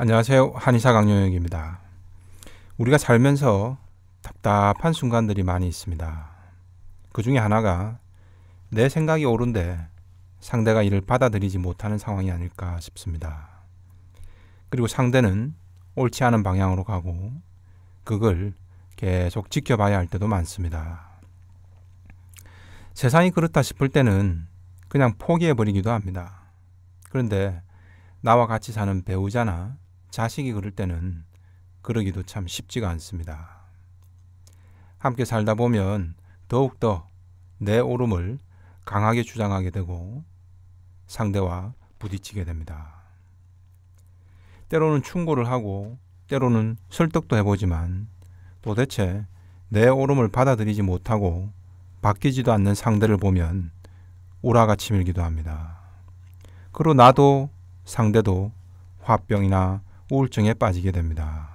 안녕하세요. 한의사 강용혁입니다. 우리가 살면서 답답한 순간들이 많이 있습니다. 그 중에 하나가 내 생각이 옳은데 상대가 이를 받아들이지 못하는 상황이 아닐까 싶습니다. 그리고 상대는 옳지 않은 방향으로 가고 그걸 계속 지켜봐야 할 때도 많습니다. 세상이 그렇다 싶을 때는 그냥 포기해버리기도 합니다. 그런데 나와 같이 사는 배우자나 자식이 그럴 때는 그러기도 참 쉽지가 않습니다. 함께 살다 보면 더욱더 내 오름을 강하게 주장하게 되고 상대와 부딪히게 됩니다. 때로는 충고를 하고 때로는 설득도 해보지만 도대체 내 오름을 받아들이지 못하고 바뀌지도 않는 상대를 보면 우라가 치밀기도 합니다. 그러 나도 상대도 화병이나 우울증에 빠지게 됩니다.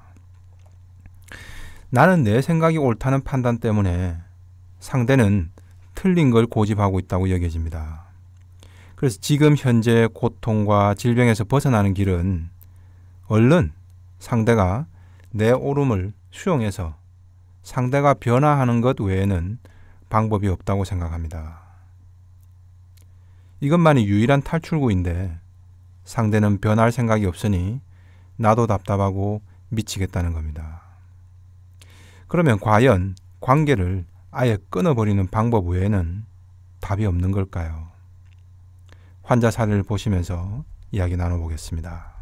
나는 내 생각이 옳다는 판단 때문에 상대는 틀린 걸 고집하고 있다고 여겨집니다. 그래서 지금 현재 고통과 질병에서 벗어나는 길은 얼른 상대가 내오름을 수용해서 상대가 변화하는 것 외에는 방법이 없다고 생각합니다. 이것만이 유일한 탈출구인데 상대는 변할 생각이 없으니 나도 답답하고 미치겠다는 겁니다. 그러면 과연 관계를 아예 끊어버리는 방법 외에는 답이 없는 걸까요? 환자 사례를 보시면서 이야기 나눠보겠습니다.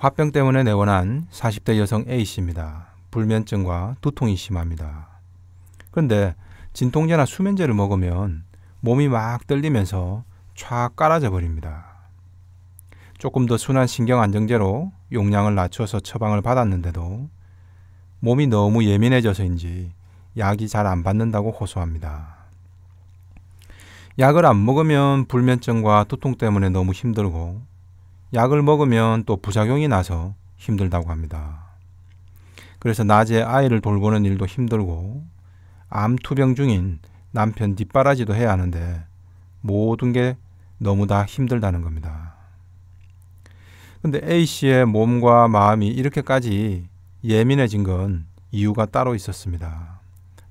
화병 때문에 내원한 40대 여성 A씨입니다. 불면증과 두통이 심합니다. 그런데 진통제나 수면제를 먹으면 몸이 막 떨리면서 촥 깔아져 버립니다. 조금 더 순한 신경 안정제로 용량을 낮춰서 처방을 받았는데도 몸이 너무 예민해져서인지 약이 잘 안 받는다고 호소합니다. 약을 안 먹으면 불면증과 두통 때문에 너무 힘들고 약을 먹으면 또 부작용이 나서 힘들다고 합니다. 그래서 낮에 아이를 돌보는 일도 힘들고 암투병 중인 남편 뒷바라지도 해야 하는데 모든 게 너무 다 힘들다는 겁니다. 근데 A씨의 몸과 마음이 이렇게까지 예민해진 건 이유가 따로 있었습니다.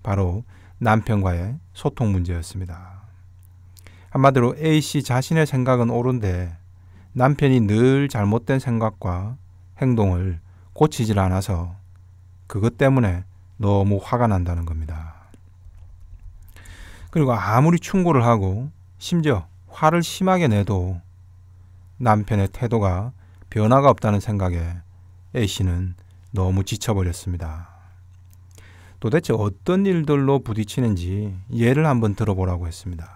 바로 남편과의 소통 문제였습니다. 한마디로 A씨 자신의 생각은 옳은데 남편이 늘 잘못된 생각과 행동을 고치질 않아서 그것 때문에 너무 화가 난다는 겁니다. 그리고 아무리 충고를 하고 심지어 화를 심하게 내도 남편의 태도가 변화가 없다는 생각에 A 씨는 너무 지쳐버렸습니다. 도대체 어떤 일들로 부딪히는지 예를 한번 들어보라고 했습니다.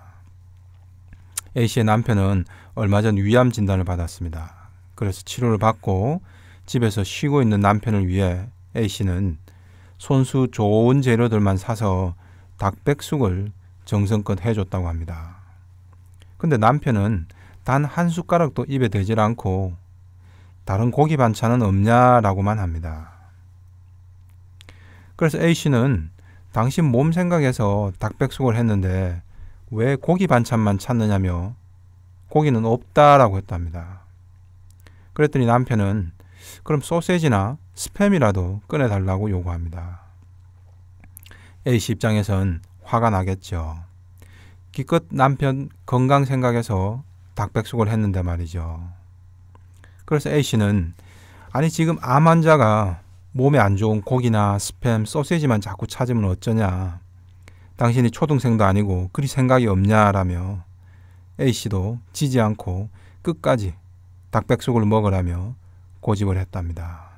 A 씨의 남편은 얼마 전 위암 진단을 받았습니다. 그래서 치료를 받고 집에서 쉬고 있는 남편을 위해 A 씨는 손수 좋은 재료들만 사서 닭백숙을 정성껏 해줬다고 합니다. 근데 남편은 단 한 숟가락도 입에 대질 않고 다른 고기 반찬은 없냐라고만 합니다. 그래서 A씨는 당신 몸생각에서 닭백숙을 했는데 왜 고기 반찬만 찾느냐며 고기는 없다라고 했답니다. 그랬더니 남편은 그럼 소세지나 스팸이라도 꺼내달라고 요구합니다. A씨 입장에선 화가 나겠죠. 기껏 남편 건강 생각해서 닭백숙을 했는데 말이죠. 그래서 A씨는 아니 지금 암 환자가 몸에 안 좋은 고기나 스팸, 소세지만 자꾸 찾으면 어쩌냐. 당신이 초등생도 아니고 그리 생각이 없냐라며 A씨도 지지 않고 끝까지 닭백숙을 먹으라며 고집을 했답니다.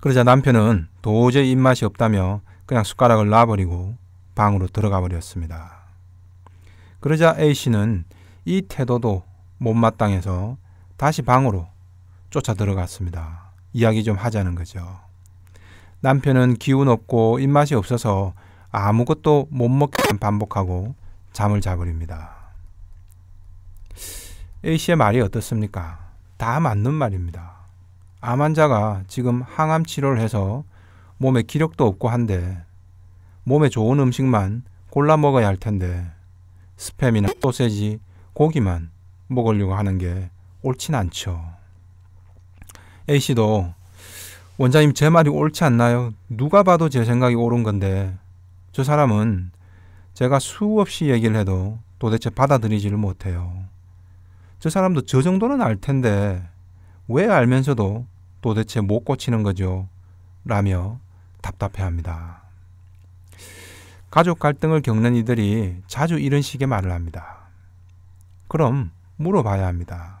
그러자 남편은 도저히 입맛이 없다며 그냥 숟가락을 놔버리고 방으로 들어가 버렸습니다. 그러자 A씨는 이 태도도 못마땅해서 다시 방으로 쫓아 들어갔습니다. 이야기 좀 하자는 거죠. 남편은 기운 없고 입맛이 없어서 아무것도 못 먹게 반복하고 잠을 자버립니다. A씨의 말이 어떻습니까? 다 맞는 말입니다. 암 환자가 지금 항암 치료를 해서 몸에 기력도 없고 한데 몸에 좋은 음식만 골라 먹어야 할 텐데 스팸이나 소세지, 고기만 먹으려고 하는 게 옳진 않죠. A씨도 원장님 제 말이 옳지 않나요? 누가 봐도 제 생각이 옳은 건데 저 사람은 제가 수없이 얘기를 해도 도대체 받아들이지를 못해요. 저 사람도 저 정도는 알 텐데 왜 알면서도 도대체 못 고치는 거죠? 라며 답답해 합니다. 가족 갈등을 겪는 이들이 자주 이런 식의 말을 합니다. 그럼 물어봐야 합니다.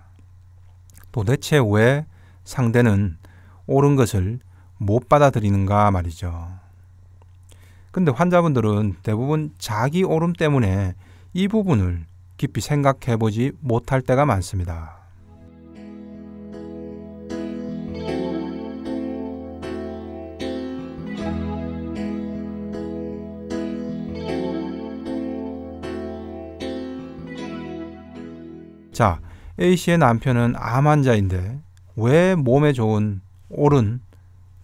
도대체 왜 상대는 옳은 것을 못 받아들이는가 말이죠. 근데 환자분들은 대부분 자기 오름 때문에 이 부분을 깊이 생각해보지 못할 때가 많습니다. 자, A씨의 남편은 암 환자인데 왜 몸에 좋은 오은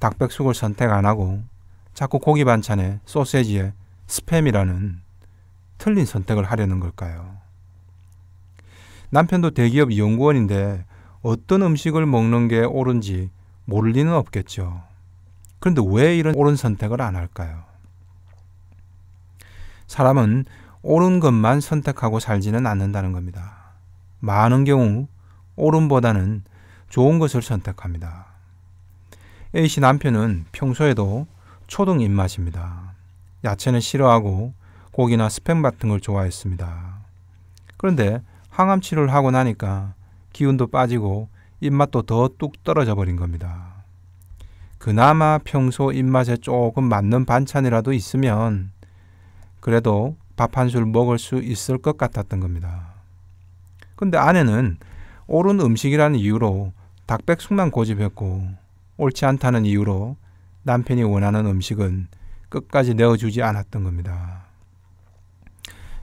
닭백숙을 선택 안 하고 자꾸 고기 반찬에 소세지에 스팸이라는 틀린 선택을 하려는 걸까요? 남편도 대기업 연구원인데 어떤 음식을 먹는 게 옳은지 모를 리는 없겠죠. 그런데 왜 이런 옳은 선택을 안 할까요? 사람은 옳은 것만 선택하고 살지는 않는다는 겁니다. 많은 경우 옳은보다는 좋은 것을 선택합니다. A씨 남편은 평소에도 초등 입맛입니다. 야채는 싫어하고 고기나 스팸 같은 걸 좋아했습니다. 그런데 항암 치료를 하고 나니까 기운도 빠지고 입맛도 더 뚝 떨어져 버린 겁니다. 그나마 평소 입맛에 조금 맞는 반찬이라도 있으면 그래도 밥 한 술 먹을 수 있을 것 같았던 겁니다. 근데 아내는 옳은 음식이라는 이유로 닭백숙만 고집했고 옳지 않다는 이유로 남편이 원하는 음식은 끝까지 내어주지 않았던 겁니다.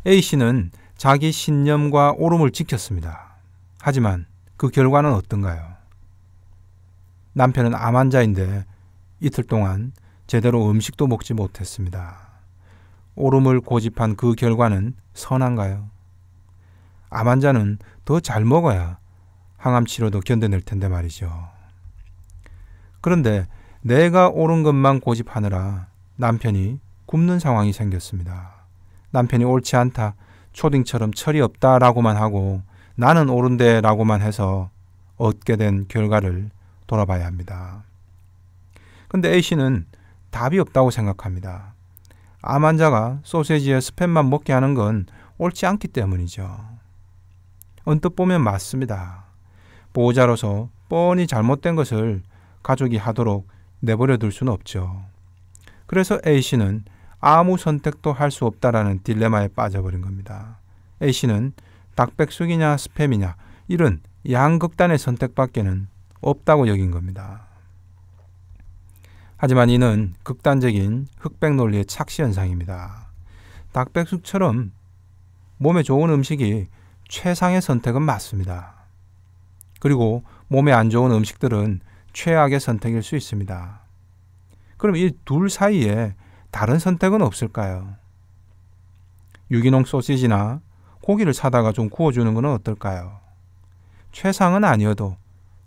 A 씨는 자기 신념과 오름을 지켰습니다. 하지만 그 결과는 어떤가요? 남편은 암 환자인데 이틀 동안 제대로 음식도 먹지 못했습니다. 오름을 고집한 그 결과는 선한가요? 암 환자는 더 잘 먹어야 항암 치료도 견뎌낼 텐데 말이죠. 그런데 내가 옳은 것만 고집하느라 남편이 굶는 상황이 생겼습니다. 남편이 옳지 않다, 초딩처럼 철이 없다라고만 하고 나는 옳은데라고만 해서 얻게 된 결과를 돌아봐야 합니다. 근데 A씨는 답이 없다고 생각합니다. 암 환자가 소세지에 스팸만 먹게 하는 건 옳지 않기 때문이죠. 언뜻 보면 맞습니다. 보호자로서 뻔히 잘못된 것을 가족이 하도록 내버려 둘 수는 없죠. 그래서 A씨는 아무 선택도 할 수 없다라는 딜레마에 빠져버린 겁니다. A씨는 닭백숙이냐 스팸이냐 이런 양극단의 선택밖에는 없다고 여긴 겁니다. 하지만 이는 극단적인 흑백 논리의 착시 현상입니다. 닭백숙처럼 몸에 좋은 음식이 최상의 선택은 맞습니다. 그리고 몸에 안 좋은 음식들은 최악의 선택일 수 있습니다. 그럼 이 둘 사이에 다른 선택은 없을까요? 유기농 소시지나 고기를 사다가 좀 구워주는 건 어떨까요? 최상은 아니어도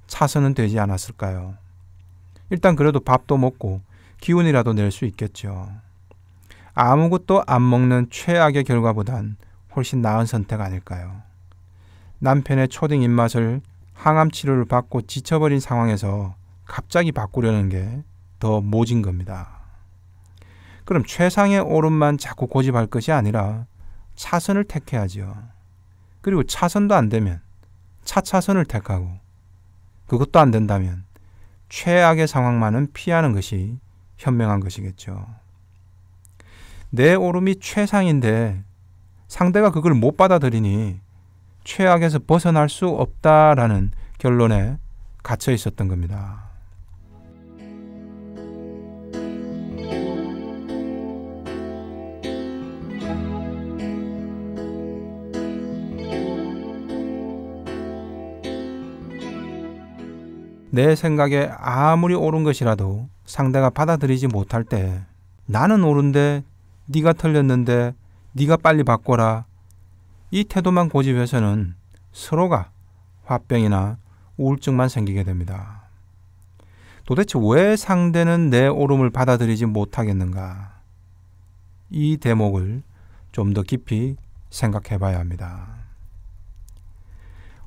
차선은 되지 않았을까요? 일단 그래도 밥도 먹고 기운이라도 낼 수 있겠죠. 아무것도 안 먹는 최악의 결과보단 훨씬 나은 선택 아닐까요? 남편의 초딩 입맛을 항암 치료를 받고 지쳐버린 상황에서 갑자기 바꾸려는 게 더 모진 겁니다. 그럼 최상의 오름만 자꾸 고집할 것이 아니라 차선을 택해야지 그리고 차선도 안 되면 차차선을 택하고 그것도 안 된다면 최악의 상황만은 피하는 것이 현명한 것이겠죠. 내 오름이 최상인데 상대가 그걸 못 받아들이니 최악에서 벗어날 수 없다라는 결론에 갇혀 있었던 겁니다. 내 생각에 아무리 옳은 것이라도 상대가 받아들이지 못할 때 나는 옳은데 네가 틀렸는데 네가 빨리 바꿔라 이 태도만 고집해서는 서로가 화병이나 우울증만 생기게 됩니다. 도대체 왜 상대는 내옳음을 받아들이지 못하겠는가? 이 대목을 좀 더 깊이 생각해 봐야 합니다.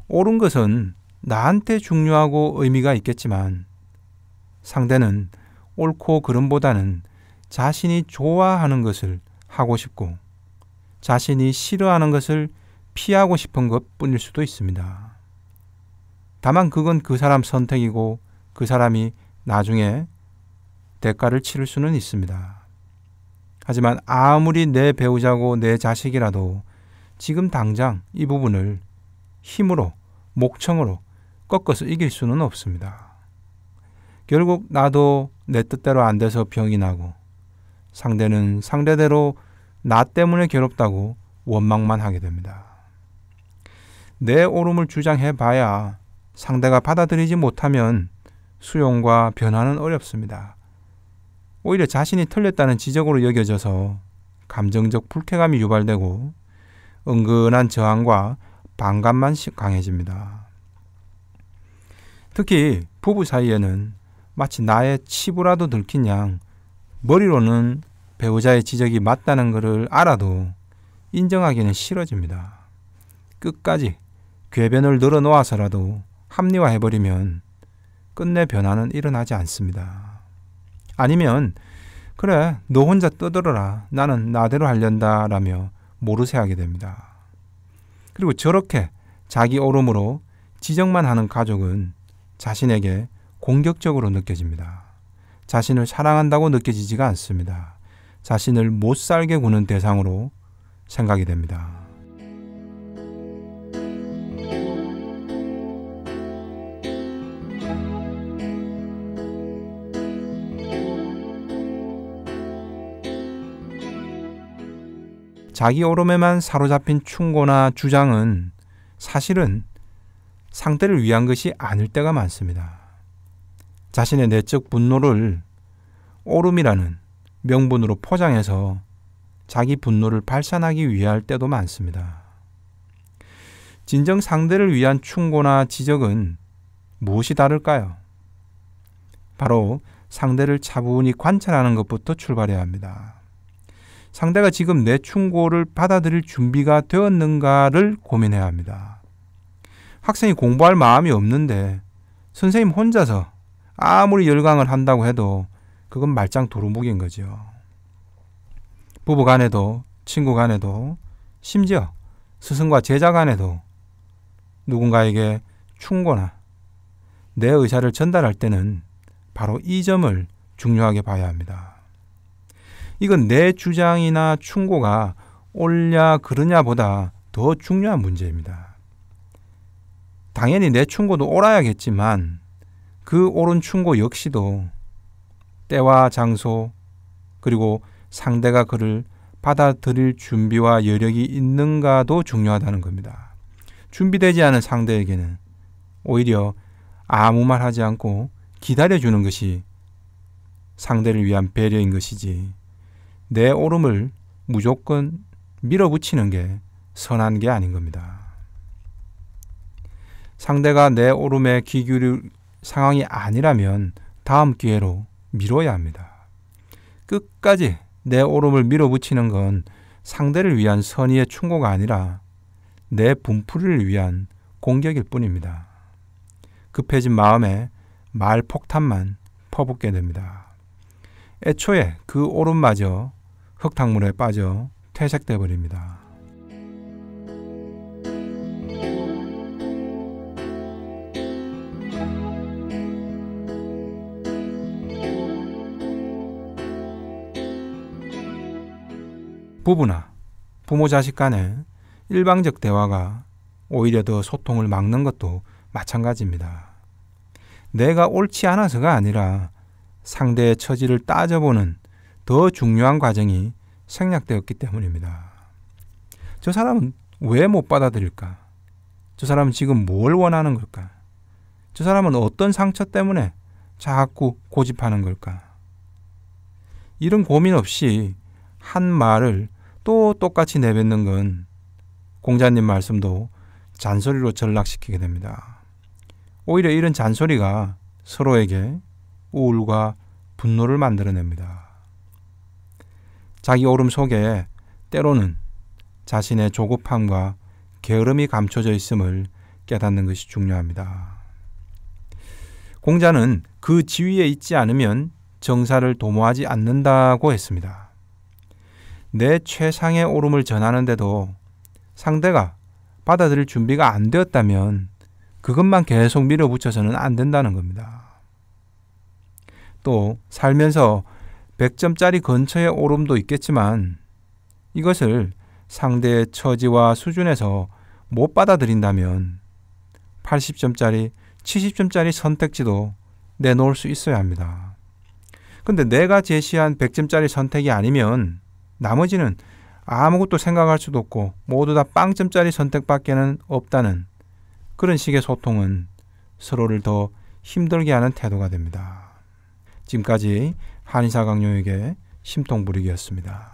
옳은 것은 나한테 중요하고 의미가 있겠지만 상대는 옳고 그름보다는 자신이 좋아하는 것을 하고 싶고 자신이 싫어하는 것을 피하고 싶은 것 뿐일 수도 있습니다. 다만 그건 그 사람 선택이고 그 사람이 나중에 대가를 치를 수는 있습니다. 하지만 아무리 내 배우자고 내 자식이라도 지금 당장 이 부분을 힘으로, 목청으로 꺾어서 이길 수는 없습니다. 결국 나도 내 뜻대로 안 돼서 병이 나고 상대는 상대대로 나 때문에 괴롭다고 원망만 하게 됩니다. 내 오름을 주장해 봐야 상대가 받아들이지 못하면 수용과 변화는 어렵습니다. 오히려 자신이 틀렸다는 지적으로 여겨져서 감정적 불쾌감이 유발되고 은근한 저항과 반감만 강해집니다. 특히 부부 사이에는 마치 나의 치부라도 들킨 양 머리로는 배우자의 지적이 맞다는 것을 알아도 인정하기는 싫어집니다. 끝까지 궤변을 늘어놓아서라도 합리화해버리면 끝내 변화는 일어나지 않습니다. 아니면 그래 너 혼자 떠들어라 나는 나대로 할련다 라며 모르쇠하게 됩니다. 그리고 저렇게 자기 오름으로 지적만 하는 가족은 자신에게 공격적으로 느껴집니다. 자신을 사랑한다고 느껴지지가 않습니다. 자신을 못 살게 구는 대상으로 생각이 됩니다. 자기 오름에만 사로잡힌 충고나 주장은 사실은 상대를 위한 것이 아닐 때가 많습니다. 자신의 내적 분노를 오름이라는 명분으로 포장해서 자기 분노를 발산하기 위해 할 때도 많습니다. 진정 상대를 위한 충고나 지적은 무엇이 다를까요? 바로 상대를 차분히 관찰하는 것부터 출발해야 합니다. 상대가 지금 내 충고를 받아들일 준비가 되었는가를 고민해야 합니다. 학생이 공부할 마음이 없는데 선생님 혼자서 아무리 열강을 한다고 해도 그건 말짱 도루묵인 거죠. 부부 간에도 친구 간에도 심지어 스승과 제자 간에도 누군가에게 충고나 내 의사를 전달할 때는 바로 이 점을 중요하게 봐야 합니다. 이건 내 주장이나 충고가 옳냐 그르냐 보다 더 중요한 문제입니다. 당연히 내 충고도 옳아야겠지만 그 옳은 충고 역시도 때와 장소 그리고 상대가 그를 받아들일 준비와 여력이 있는가도 중요하다는 겁니다. 준비되지 않은 상대에게는 오히려 아무 말 하지 않고 기다려주는 것이 상대를 위한 배려인 것이지 내 오름을 무조건 밀어붙이는 게 선한 게 아닌 겁니다. 상대가 내 오름에 귀 기울일 상황이 아니라면 다음 기회로 밀어야 합니다. 끝까지 내 오름을 밀어붙이는 건 상대를 위한 선의의 충고가 아니라 내 분풀이를 위한 공격일 뿐입니다. 급해진 마음에 말 폭탄만 퍼붓게 됩니다. 애초에 그 오름마저 흙탕물에 빠져 퇴색돼 버립니다. 부부나 부모 자식 간의 일방적 대화가 오히려 더 소통을 막는 것도 마찬가지입니다. 내가 옳지 않아서가 아니라 상대의 처지를 따져보는 더 중요한 과정이 생략되었기 때문입니다. 저 사람은 왜 못 받아들일까? 저 사람은 지금 뭘 원하는 걸까? 저 사람은 어떤 상처 때문에 자꾸 고집하는 걸까? 이런 고민 없이 한 말을 또 똑같이 내뱉는 건 공자님 말씀도 잔소리로 전락시키게 됩니다. 오히려 이런 잔소리가 서로에게 우울과 분노를 만들어냅니다. 자기 오름 속에 때로는 자신의 조급함과 게으름이 감춰져 있음을 깨닫는 것이 중요합니다. 공자는 그 지위에 있지 않으면 정사를 도모하지 않는다고 했습니다. 내 최상의 오름을 전하는데도 상대가 받아들일 준비가 안 되었다면 그것만 계속 밀어붙여서는 안 된다는 겁니다. 또 살면서 100점짜리 근처의 오름도 있겠지만 이것을 상대의 처지와 수준에서 못 받아들인다면 80점짜리, 70점짜리 선택지도 내놓을 수 있어야 합니다. 근데 내가 제시한 100점짜리 선택이 아니면 나머지는 아무것도 생각할 수도 없고 모두 다 빵점짜리 선택밖에는 없다는 그런 식의 소통은 서로를 더 힘들게 하는 태도가 됩니다. 지금까지 한의사 강요에게 심통불이기였습니다.